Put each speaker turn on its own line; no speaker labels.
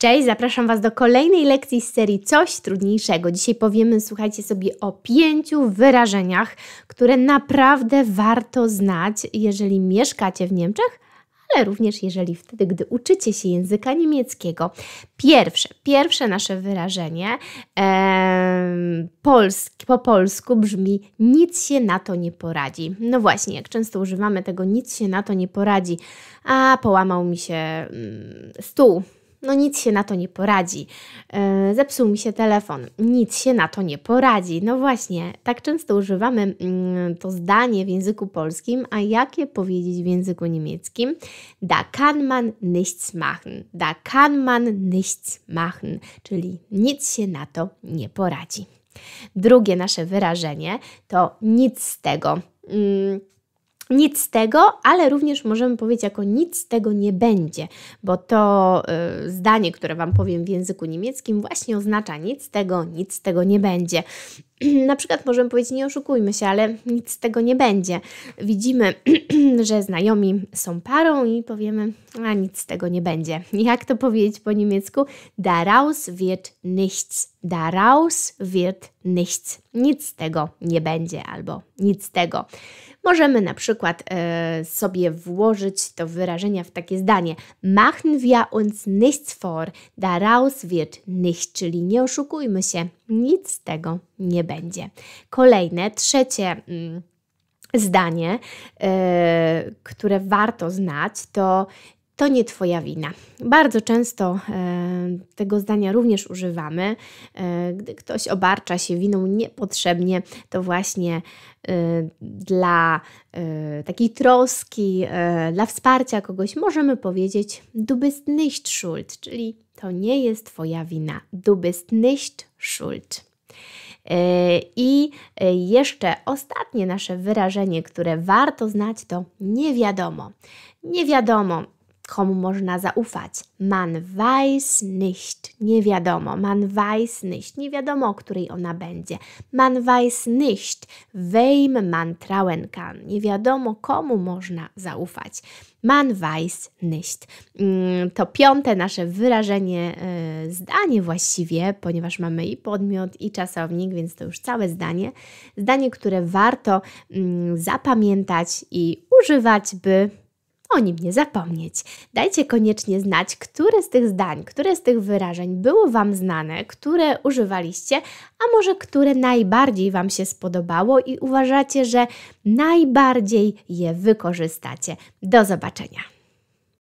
Cześć, zapraszam Was do kolejnej lekcji z serii Coś Trudniejszego. Dzisiaj powiemy, słuchajcie sobie, o pięciu wyrażeniach, które naprawdę warto znać, jeżeli mieszkacie w Niemczech, ale również jeżeli wtedy, gdy uczycie się języka niemieckiego. Pierwsze, pierwsze nasze wyrażenie polski, po polsku brzmi nic się na to nie poradzi. No właśnie, jak często używamy tego nic się na to nie poradzi, a połamał mi się mm, stół no nic się na to nie poradzi. Yy, zepsuł mi się telefon. Nic się na to nie poradzi. No właśnie, tak często używamy yy, to zdanie w języku polskim, a jakie powiedzieć w języku niemieckim? Da kann man nichts machen. Da kann man nichts machen. Czyli nic się na to nie poradzi. Drugie nasze wyrażenie to nic z tego. Yy, nic z tego, ale również możemy powiedzieć jako nic z tego nie będzie, bo to y, zdanie, które Wam powiem w języku niemieckim, właśnie oznacza nic z tego, nic z tego nie będzie. na przykład możemy powiedzieć, nie oszukujmy się, ale nic z tego nie będzie. Widzimy, że znajomi są parą i powiemy, a nic z tego nie będzie. Jak to powiedzieć po niemiecku? Daraus wird nichts. Daraus wird nichts. Nic z tego nie będzie albo nic z tego. Możemy na przykład e, sobie włożyć to wyrażenie w takie zdanie. Machen wir uns nichts vor, daraus wird nichts, czyli nie oszukujmy się, nic z tego nie będzie. Kolejne, trzecie. Mm, zdanie, e, które warto znać, to to nie Twoja wina. Bardzo często e, tego zdania również używamy. E, gdy ktoś obarcza się winą niepotrzebnie, to właśnie e, dla takiej troski, dla wsparcia kogoś możemy powiedzieć: Du bist nicht schuld, czyli to nie jest Twoja wina. Du bist nicht schuld. I jeszcze ostatnie nasze wyrażenie, które warto znać, to nie wiadomo. Nie wiadomo komu można zaufać. Man weiß nicht, nie wiadomo. Man weiß nicht, nie wiadomo, o której ona będzie. Man weiß nicht, wem man trauen kann, nie wiadomo, komu można zaufać. Man weiß nicht. Mm, to piąte nasze wyrażenie, e, zdanie właściwie, ponieważ mamy i podmiot, i czasownik, więc to już całe zdanie. Zdanie, które warto mm, zapamiętać i używać, by o nim nie zapomnieć. Dajcie koniecznie znać, które z tych zdań, które z tych wyrażeń było Wam znane, które używaliście, a może które najbardziej Wam się spodobało i uważacie, że najbardziej je wykorzystacie. Do zobaczenia.